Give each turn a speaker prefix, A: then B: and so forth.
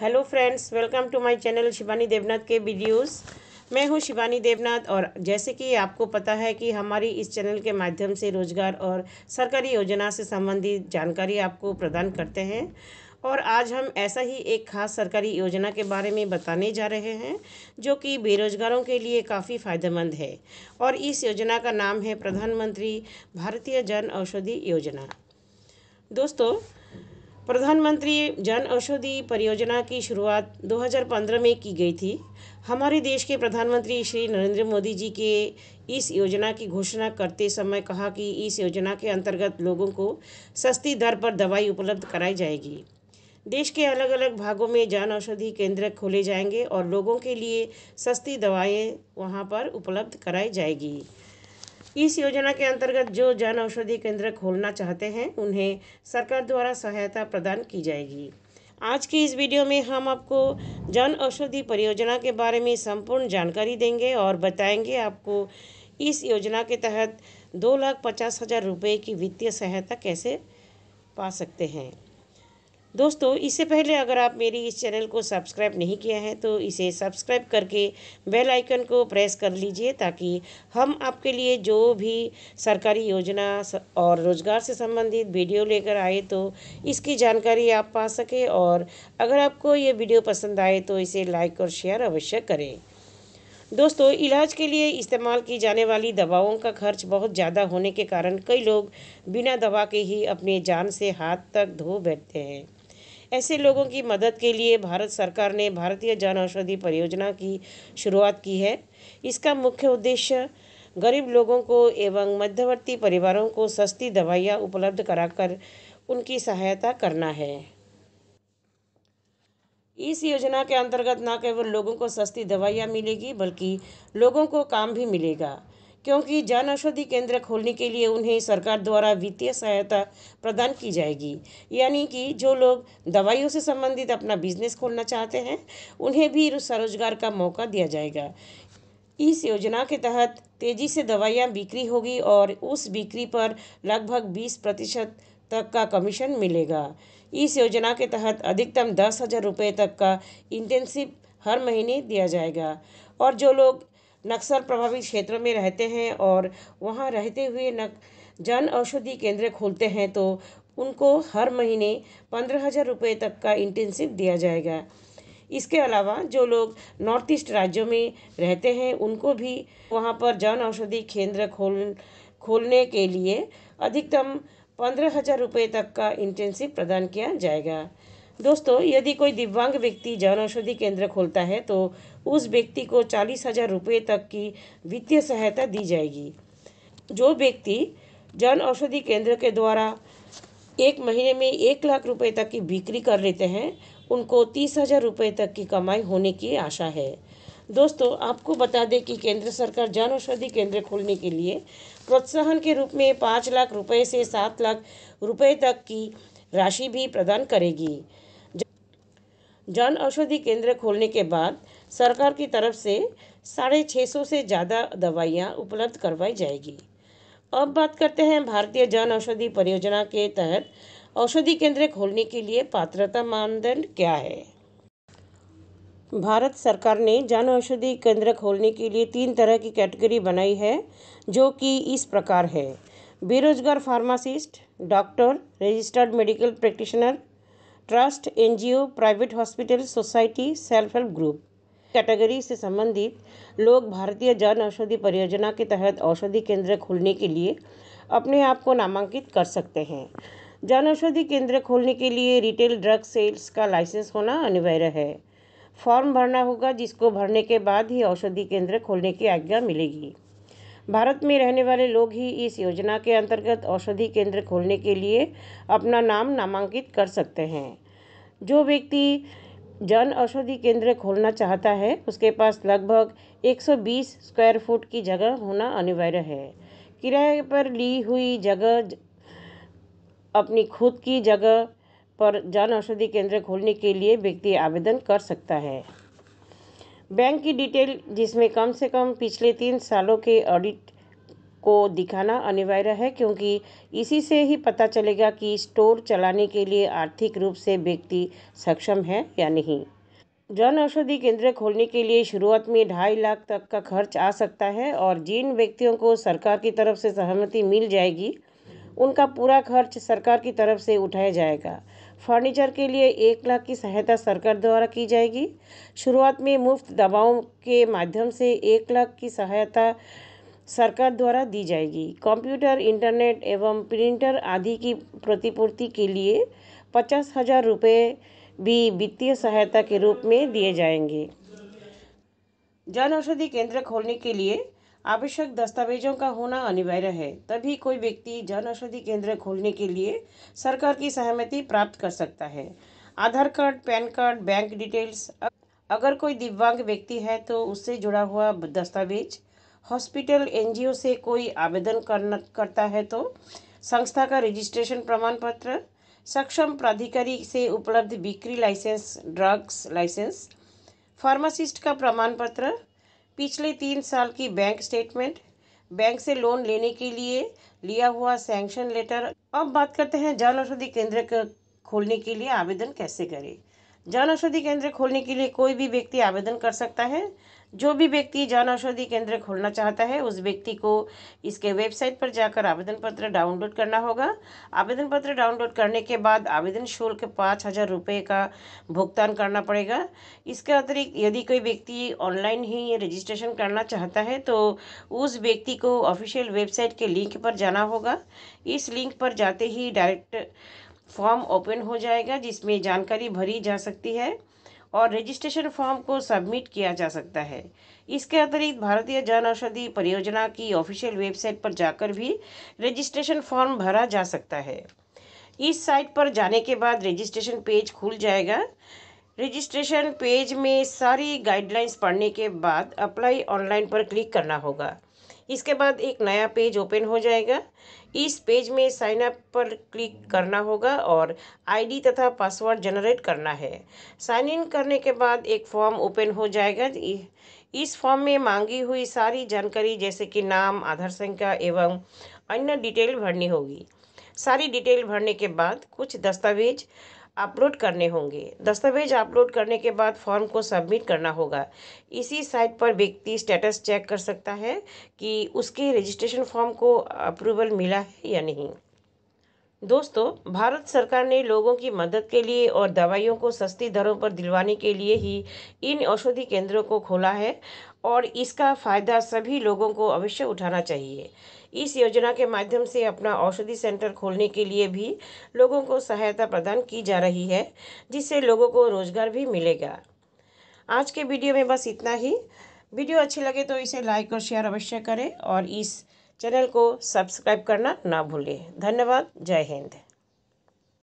A: hello friends welcome to my channel Shivani Devnath के videos मैं हूं शिवानी देवनाथ और जैसे कि आपको पता है कि हमारी इस चैनल के माध्यम से रोजगार और सरकारी योजना से संबंधित जानकारी आपको प्रदान करते हैं और आज हम ऐसा ही एक खास सरकारी योजना के बारे में बताने जा रहे हैं जो कि बेरोजगारों के लिए काफ़ी फायदेमंद है और इस योजना का नाम है प्रधानमंत्री भारतीय जन औषधि योजना दोस्तों प्रधानमंत्री जन औषधि परियोजना की शुरुआत 2015 में की गई थी हमारे देश के प्रधानमंत्री श्री नरेंद्र मोदी जी के इस योजना की घोषणा करते समय कहा कि इस योजना के अंतर्गत लोगों को सस्ती दर पर दवाई उपलब्ध कराई जाएगी देश के अलग अलग भागों में जन औषधि केंद्र खोले जाएंगे और लोगों के लिए सस्ती दवाएं वहां पर उपलब्ध कराई जाएगी इस योजना के अंतर्गत जो जन औषधि केंद्र खोलना चाहते हैं उन्हें सरकार द्वारा सहायता प्रदान की जाएगी आज की इस वीडियो में हम आपको जन औषधि परियोजना के बारे में संपूर्ण जानकारी देंगे और बताएंगे आपको इस योजना के तहत दो लाख पचास हज़ार रुपये की वित्तीय सहायता कैसे पा सकते हैं दोस्तों इससे पहले अगर आप मेरी इस चैनल को सब्सक्राइब नहीं किया है तो इसे सब्सक्राइब करके बेल आइकन को प्रेस कर लीजिए ताकि हम आपके लिए जो भी सरकारी योजना और रोज़गार से संबंधित वीडियो लेकर आए तो इसकी जानकारी आप पा सकें और अगर आपको ये वीडियो पसंद आए तो इसे लाइक और शेयर अवश्य करें दोस्तों इलाज के लिए इस्तेमाल की जाने वाली दवाओं का खर्च बहुत ज़्यादा होने के कारण कई लोग बिना दवा के ही अपने जान से हाथ तक धो बैठते हैं ऐसे लोगों की मदद के लिए भारत सरकार ने भारतीय जन औषधि परियोजना की शुरुआत की है इसका मुख्य उद्देश्य गरीब लोगों को एवं मध्यवर्ती परिवारों को सस्ती दवाइयाँ उपलब्ध कराकर उनकी सहायता करना है इस योजना के अंतर्गत न केवल लोगों को सस्ती दवाइयाँ मिलेगी बल्कि लोगों को काम भी मिलेगा क्योंकि जन औषधि केंद्र खोलने के लिए उन्हें सरकार द्वारा वित्तीय सहायता प्रदान की जाएगी यानी कि जो लोग दवाइयों से संबंधित अपना बिजनेस खोलना चाहते हैं उन्हें भी स्वरोजगार का मौका दिया जाएगा इस योजना के तहत तेज़ी से दवाइयाँ बिक्री होगी और उस बिक्री पर लगभग 20 प्रतिशत तक का कमीशन मिलेगा इस योजना के तहत अधिकतम दस हज़ार रुपये तक का इंटेंसिव हर महीने दिया जाएगा और जो लोग नक्सल प्रभावित क्षेत्रों में रहते हैं और वहाँ रहते हुए नक जन औषधि केंद्र खोलते हैं तो उनको हर महीने पंद्रह हज़ार रुपये तक का इंटेंसिव दिया जाएगा इसके अलावा जो लोग नॉर्थ ईस्ट राज्यों में रहते हैं उनको भी वहाँ पर जन औषधि केंद्र खोल खोलने के लिए अधिकतम पंद्रह हज़ार रुपये तक का इंटेंसिव प्रदान किया जाएगा दोस्तों यदि कोई दिव्यांग व्यक्ति जन औषधि केंद्र खोलता है तो उस व्यक्ति को चालीस हजार रुपये तक की वित्तीय सहायता दी जाएगी जो व्यक्ति जन औषधि केंद्र के द्वारा एक महीने में एक लाख रुपये तक की बिक्री कर लेते हैं उनको तीस हजार रुपये तक की कमाई होने की आशा है दोस्तों आपको बता दें कि केंद्र सरकार जन औषधि केंद्र खोलने के लिए प्रोत्साहन के रूप में पाँच लाख रुपये से सात लाख रुपये तक की राशि भी प्रदान करेगी जन औषधि केंद्र खोलने के बाद सरकार की तरफ से साढ़े छः सौ से ज़्यादा दवाइयाँ उपलब्ध करवाई जाएगी अब बात करते हैं भारतीय जन औषधि परियोजना के तहत औषधि केंद्र खोलने के लिए पात्रता मानदंड क्या है भारत सरकार ने जन औषधि केंद्र खोलने के लिए तीन तरह की कैटेगरी बनाई है जो कि इस प्रकार है बेरोजगार pharmacist doctor registered medical practitioner trust NGO private hospital society self help group category से संबंधित लोग भारतीय जन औषधि परियोजना के तहत औषधि केंद्र खोलने के लिए अपने आप को नामांकित कर सकते हैं जन औषधि केंद्र खोलने के लिए रिटेल ड्रग सेल्स का लाइसेंस होना अनिवार्य है फॉर्म भरना होगा जिसको भरने के बाद ही औषधि केंद्र खोलने की आज्ञा मिलेगी भारत में रहने वाले लोग ही इस योजना के अंतर्गत औषधि केंद्र खोलने के लिए अपना नाम नामांकित कर सकते हैं जो व्यक्ति जन औषधि केंद्र खोलना चाहता है उसके पास लगभग 120 स्क्वायर फुट की जगह होना अनिवार्य है किराए पर ली हुई जगह अपनी खुद की जगह पर जन औषधि केंद्र खोलने के लिए व्यक्ति आवेदन कर सकता है बैंक की डिटेल जिसमें कम से कम पिछले तीन सालों के ऑडिट को दिखाना अनिवार्य है क्योंकि इसी से ही पता चलेगा कि स्टोर चलाने के लिए आर्थिक रूप से व्यक्ति सक्षम है या नहीं जन औषधि केंद्र खोलने के लिए शुरुआत में ढाई लाख तक का खर्च आ सकता है और जिन व्यक्तियों को सरकार की तरफ से सहमति मिल जाएगी उनका पूरा खर्च सरकार की तरफ से उठाया जाएगा फर्नीचर के लिए एक लाख की सहायता सरकार द्वारा की जाएगी शुरुआत में मुफ्त दवाओं के माध्यम से एक लाख की सहायता सरकार द्वारा दी जाएगी कंप्यूटर इंटरनेट एवं प्रिंटर आदि की प्रतिपूर्ति के लिए पचास हज़ार रुपये भी वित्तीय सहायता के रूप में दिए जाएंगे जन औषधि केंद्र खोलने के लिए आवश्यक दस्तावेजों का होना अनिवार्य है तभी कोई व्यक्ति जन औषधि केंद्र खोलने के लिए सरकार की सहमति प्राप्त कर सकता है Aadhaar card PAN card bank details अगर कोई दिव्यांग व्यक्ति है तो उससे जुड़ा हुआ दस्तावेज हॉस्पिटल एनजीओ से कोई आवेदन करना करता है तो संस्था का रजिस्ट्रेशन प्रमाण पत्र सक्षम प्राधिकारी से उपलब्ध बिक्री लाइसेंस ड्रग्स लाइसेंस फार्मासिस्ट का प्रमाण पत्र पिछले तीन साल की बैंक स्टेटमेंट बैंक से लोन लेने के लिए लिया हुआ सैंक्शन लेटर अब बात करते हैं जन औषधि केंद्र खोलने के लिए आवेदन कैसे करें जन औषधि केंद्र खोलने के लिए कोई भी व्यक्ति आवेदन कर सकता है जो भी व्यक्ति जन औषधि केंद्र खोलना चाहता है उस व्यक्ति को इसके वेबसाइट पर जाकर आवेदन पत्र डाउनलोड करना होगा आवेदन पत्र डाउनलोड करने के बाद आवेदन शुल्क पाँच हज़ार रुपये का भुगतान करना पड़ेगा इसके अतिरिक्त यदि कोई व्यक्ति ऑनलाइन ही रजिस्ट्रेशन करना चाहता है तो उस व्यक्ति को ऑफिशियल वेबसाइट के लिंक पर जाना होगा इस लिंक पर जाते ही डायरेक्ट फॉर्म ओपन हो जाएगा जिसमें जानकारी भरी जा सकती है और रजिस्ट्रेशन फॉर्म को सबमिट किया जा सकता है इसके अतिरिक्त भारतीय जन औषधि परियोजना की ऑफिशियल वेबसाइट पर जाकर भी रजिस्ट्रेशन फॉर्म भरा जा सकता है इस साइट पर जाने के बाद रजिस्ट्रेशन पेज खुल जाएगा रजिस्ट्रेशन पेज में सारी गाइडलाइंस पढ़ने के बाद अप्लाई ऑनलाइन पर क्लिक करना होगा इसके बाद एक नया पेज ओपन हो जाएगा इस पेज में साइन अप पर क्लिक करना होगा और आईडी तथा पासवर्ड जनरेट करना है साइन इन करने के बाद एक फॉर्म ओपन हो जाएगा इस फॉर्म में मांगी हुई सारी जानकारी जैसे कि नाम आधार संख्या एवं अन्य डिटेल भरनी होगी सारी डिटेल भरने के बाद कुछ दस्तावेज अपलोड करने होंगे दस्तावेज अपलोड करने के बाद फॉर्म को सबमिट करना होगा इसी साइट पर व्यक्ति स्टेटस चेक कर सकता है कि उसके रजिस्ट्रेशन फॉर्म को अप्रूवल मिला है या नहीं दोस्तों भारत सरकार ने लोगों की मदद के लिए और दवाइयों को सस्ती दरों पर दिलवाने के लिए ही इन औषधि केंद्रों को खोला है और इसका फ़ायदा सभी लोगों को अवश्य उठाना चाहिए इस योजना के माध्यम से अपना औषधि सेंटर खोलने के लिए भी लोगों को सहायता प्रदान की जा रही है जिससे लोगों को रोज़गार भी मिलेगा आज के वीडियो में बस इतना ही वीडियो अच्छी लगे तो इसे लाइक और शेयर अवश्य करें और इस चैनल को सब्सक्राइब करना ना भूलें धन्यवाद जय हिंद